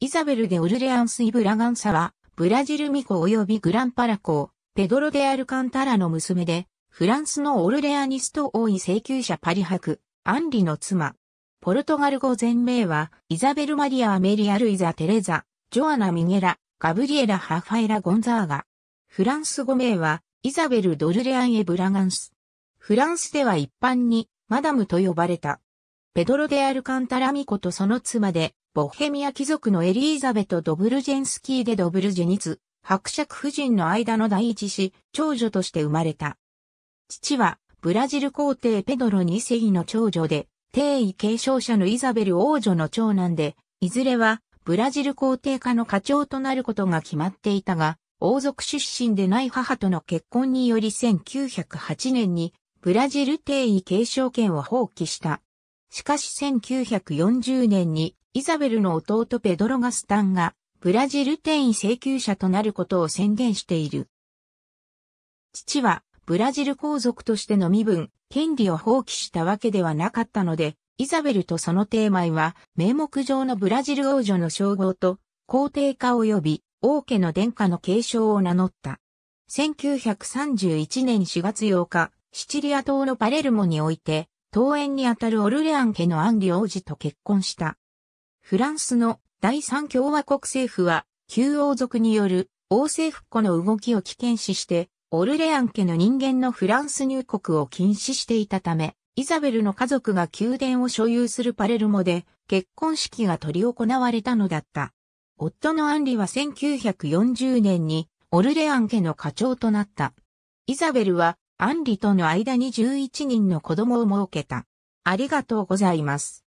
イザベル・デ・オルレアンス・イ・ブラガンサは、ブラジル巫女及びグランパラ公、ペドロ・デ・アルカンタラの娘で、フランスのオルレアニスト王位請求者パリ博、アンリの妻。ポルトガル語全名は、イザベル・マリア・アメリア・ルイザ・テレザ、ジョアナ・ミゲラ、ガブリエラ・ハファエラ・ゴンザーガ。フランス語名は、イザベル・ドルレアン・エ・ブラガンス。フランスでは一般に、マダムと呼ばれた。ペドロ・デ・アルカンタラミコとその妻で、ボヘミア貴族のエリーザベト・ドブルジェンスキーでドブルジェニツ、伯爵夫人の間の第一子、長女として生まれた。父は、ブラジル皇帝ペドロ二世の長女で、帝位継承者のイザベル王女の長男で、いずれは、ブラジル皇帝家の課長となることが決まっていたが、王族出身でない母との結婚により1908年に、ブラジル帝位継承権を放棄した。しかし1940年にイザベルの弟ペドロ・ガスタンが、ブラジル転移請求者となることを宣言している。父は、ブラジル皇族としての身分、権利を放棄したわけではなかったので、イザベルとそのテーマイは、名目上のブラジル王女の称号と、皇帝化及び、王家の殿下の継承を名乗った。1931年4月8日、シチリア島のパレルモにおいて、桃園にあたるオルレアン家のアンリ王子と結婚した。フランスの第三共和国政府は、旧王族による王政復古の動きを危険視して、オルレアン家の人間のフランス入国を禁止していたため、イザベルの家族が宮殿を所有するパレルモで結婚式が執り行われたのだった。夫のアンリは1940年にオルレアン家の課長となった。イザベルはアンリとの間に11人の子供を設けた。ありがとうございます。